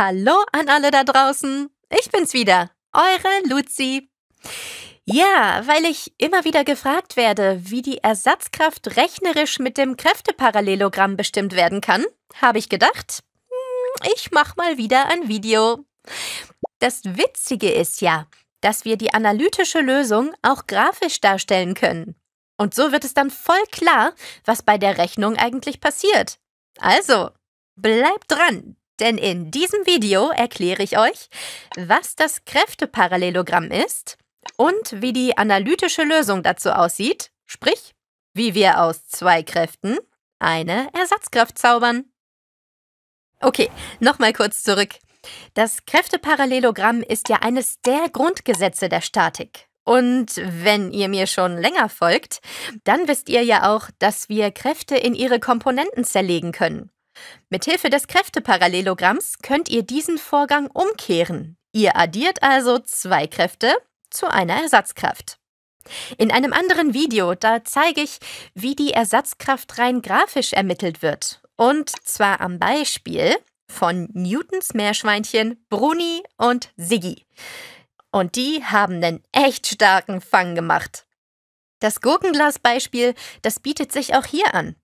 Hallo an alle da draußen. Ich bin's wieder, eure Luzi. Ja, weil ich immer wieder gefragt werde, wie die Ersatzkraft rechnerisch mit dem Kräfteparallelogramm bestimmt werden kann, habe ich gedacht, hm, ich mach mal wieder ein Video. Das Witzige ist ja, dass wir die analytische Lösung auch grafisch darstellen können. Und so wird es dann voll klar, was bei der Rechnung eigentlich passiert. Also, bleibt dran, denn in diesem Video erkläre ich euch, was das Kräfteparallelogramm ist und wie die analytische Lösung dazu aussieht, sprich, wie wir aus zwei Kräften eine Ersatzkraft zaubern. Okay, nochmal kurz zurück. Das Kräfteparallelogramm ist ja eines der Grundgesetze der Statik. Und wenn ihr mir schon länger folgt, dann wisst ihr ja auch, dass wir Kräfte in ihre Komponenten zerlegen können. Mithilfe des Kräfteparallelogramms könnt ihr diesen Vorgang umkehren. Ihr addiert also zwei Kräfte zu einer Ersatzkraft. In einem anderen Video, da zeige ich, wie die Ersatzkraft rein grafisch ermittelt wird. Und zwar am Beispiel von Newtons Meerschweinchen Bruni und Siggi. Und die haben einen echt starken Fang gemacht. Das Gurkenglasbeispiel, das bietet sich auch hier an.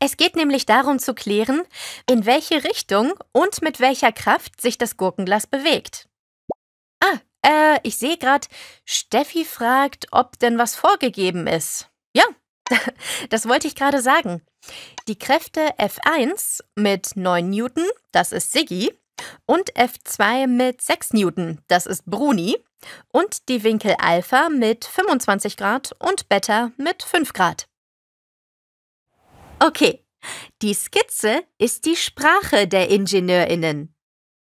Es geht nämlich darum zu klären, in welche Richtung und mit welcher Kraft sich das Gurkenglas bewegt. Ah, äh, ich sehe gerade, Steffi fragt, ob denn was vorgegeben ist. Ja, das wollte ich gerade sagen. Die Kräfte F1 mit 9 Newton, das ist Siggi, und F2 mit 6 Newton, das ist Bruni, und die Winkel Alpha mit 25 Grad und Beta mit 5 Grad. Okay, die Skizze ist die Sprache der Ingenieurinnen.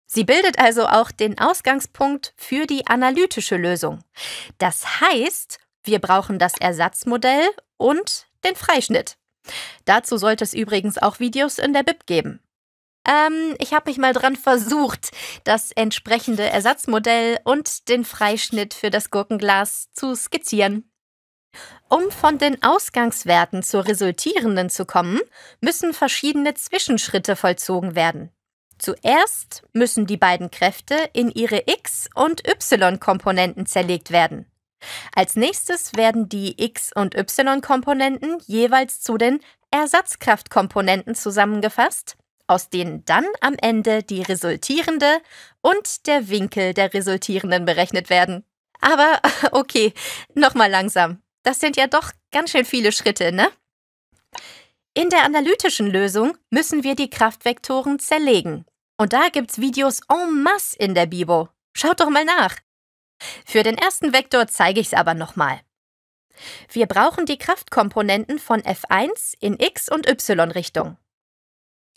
Sie bildet also auch den Ausgangspunkt für die analytische Lösung. Das heißt, wir brauchen das Ersatzmodell und den Freischnitt. Dazu sollte es übrigens auch Videos in der BIP geben. Ähm, ich habe mich mal dran versucht, das entsprechende Ersatzmodell und den Freischnitt für das Gurkenglas zu skizzieren. Um von den Ausgangswerten zur resultierenden zu kommen, müssen verschiedene Zwischenschritte vollzogen werden. Zuerst müssen die beiden Kräfte in ihre x- und y-Komponenten zerlegt werden. Als nächstes werden die x- und y-Komponenten jeweils zu den Ersatzkraftkomponenten zusammengefasst, aus denen dann am Ende die resultierende und der Winkel der resultierenden berechnet werden. Aber okay, nochmal langsam. Das sind ja doch ganz schön viele Schritte, ne? In der analytischen Lösung müssen wir die Kraftvektoren zerlegen. Und da gibt's Videos en masse in der Bibo. Schaut doch mal nach. Für den ersten Vektor zeige ich's aber nochmal. Wir brauchen die Kraftkomponenten von F1 in X- und Y-Richtung.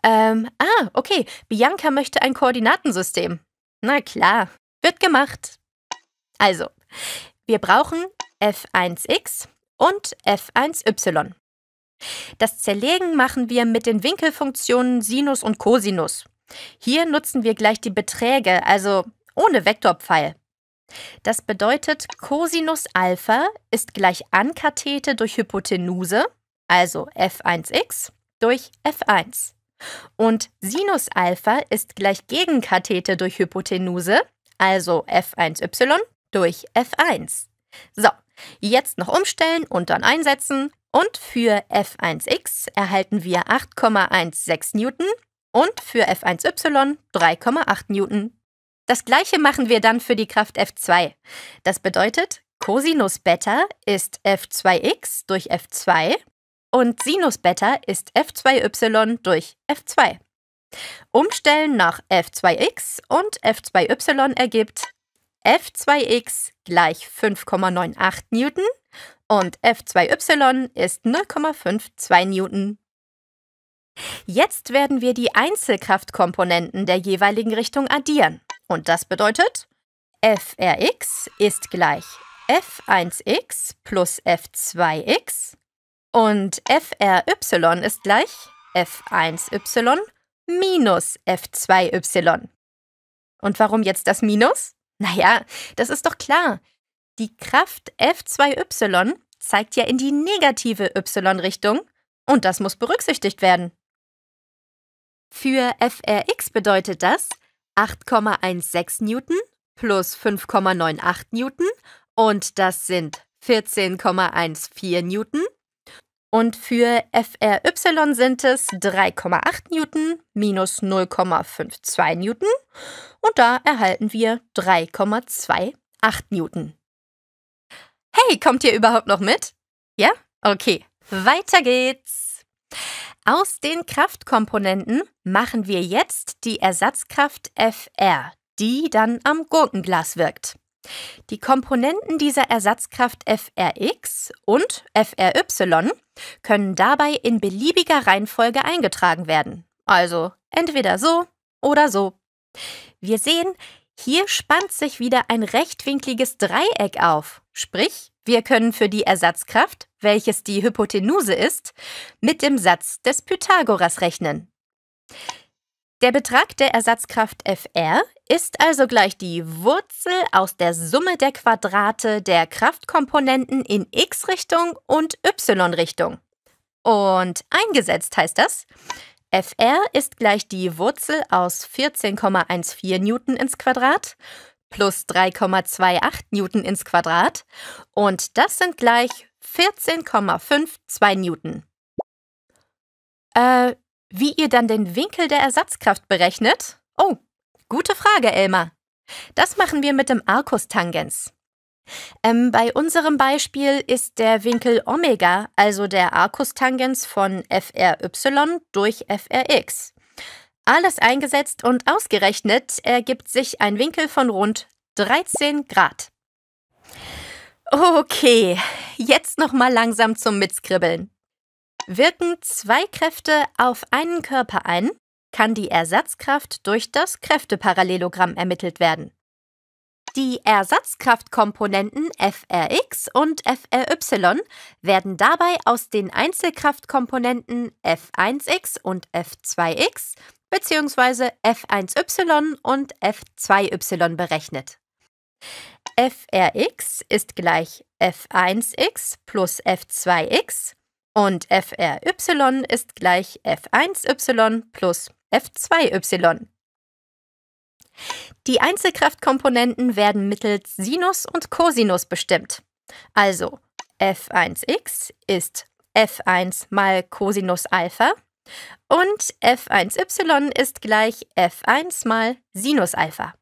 Ähm, ah, okay, Bianca möchte ein Koordinatensystem. Na klar, wird gemacht. Also, wir brauchen f1x und f1y. Das Zerlegen machen wir mit den Winkelfunktionen Sinus und Cosinus. Hier nutzen wir gleich die Beträge, also ohne Vektorpfeil. Das bedeutet, Cosinus Alpha ist gleich Ankathete durch Hypotenuse, also f1x, durch f1. Und Sinus Alpha ist gleich Gegenkathete durch Hypotenuse, also f1y, durch f1. So, Jetzt noch umstellen und dann einsetzen. Und für F1x erhalten wir 8,16 Newton und für F1y 3,8 Newton. Das gleiche machen wir dann für die Kraft F2. Das bedeutet, Cosinus Beta ist F2x durch F2 und Sinus Beta ist F2y durch F2. Umstellen nach F2x und F2y ergibt F2x gleich 5,98 Newton und F2y ist 0,52 Newton. Jetzt werden wir die Einzelkraftkomponenten der jeweiligen Richtung addieren. Und das bedeutet, frx ist gleich f1x plus f2x und fry ist gleich f1y minus f2y. Und warum jetzt das Minus? Naja, das ist doch klar. Die Kraft F2y zeigt ja in die negative y-Richtung und das muss berücksichtigt werden. Für FRX bedeutet das 8,16 Newton plus 5,98 Newton und das sind 14,14 Newton und für FRY sind es 3,8 Newton minus 0,52 Newton. Und da erhalten wir 3,28 Newton. Hey, kommt ihr überhaupt noch mit? Ja? Okay, weiter geht's. Aus den Kraftkomponenten machen wir jetzt die Ersatzkraft FR, die dann am Gurkenglas wirkt. Die Komponenten dieser Ersatzkraft Frx und Fry können dabei in beliebiger Reihenfolge eingetragen werden. Also entweder so oder so. Wir sehen, hier spannt sich wieder ein rechtwinkliges Dreieck auf. Sprich, wir können für die Ersatzkraft, welches die Hypotenuse ist, mit dem Satz des Pythagoras rechnen. Der Betrag der Ersatzkraft Fr ist also gleich die Wurzel aus der Summe der Quadrate der Kraftkomponenten in x-Richtung und y-Richtung. Und eingesetzt heißt das, Fr ist gleich die Wurzel aus 14,14 Newton ins Quadrat plus 3,28 Newton ins Quadrat und das sind gleich 14,52 Newton. Äh, wie ihr dann den Winkel der Ersatzkraft berechnet? Oh, gute Frage, Elmar. Das machen wir mit dem Arcus-Tangens. Ähm, bei unserem Beispiel ist der Winkel Omega, also der Arcus-Tangens von FRY durch FRX. Alles eingesetzt und ausgerechnet ergibt sich ein Winkel von rund 13 Grad. Okay, jetzt nochmal langsam zum Mitskribbeln. Wirken zwei Kräfte auf einen Körper ein, kann die Ersatzkraft durch das Kräfteparallelogramm ermittelt werden. Die Ersatzkraftkomponenten FRX und FRY werden dabei aus den Einzelkraftkomponenten F1x und F2x bzw. F1y und F2y berechnet. FRX ist gleich F1x plus F2x und FRY ist gleich F1y plus F2y. Die Einzelkraftkomponenten werden mittels Sinus und Cosinus bestimmt. Also f1x ist f1 mal Cosinus Alpha und f1y ist gleich f1 mal Sinus Alpha.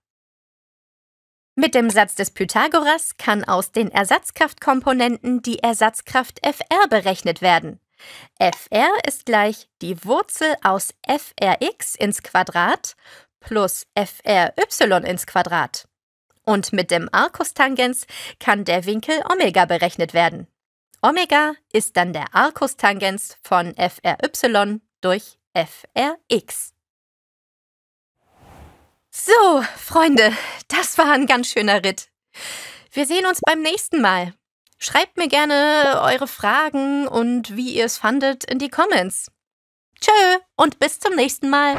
Mit dem Satz des Pythagoras kann aus den Ersatzkraftkomponenten die Ersatzkraft fr berechnet werden. fr ist gleich die Wurzel aus frx ins Quadrat plus fry ins Quadrat. Und mit dem Arkustangens kann der Winkel Omega berechnet werden. Omega ist dann der Arkustangens von fry durch frx. So, Freunde, das war ein ganz schöner Ritt. Wir sehen uns beim nächsten Mal. Schreibt mir gerne eure Fragen und wie ihr es fandet in die Comments. Tschö und bis zum nächsten Mal.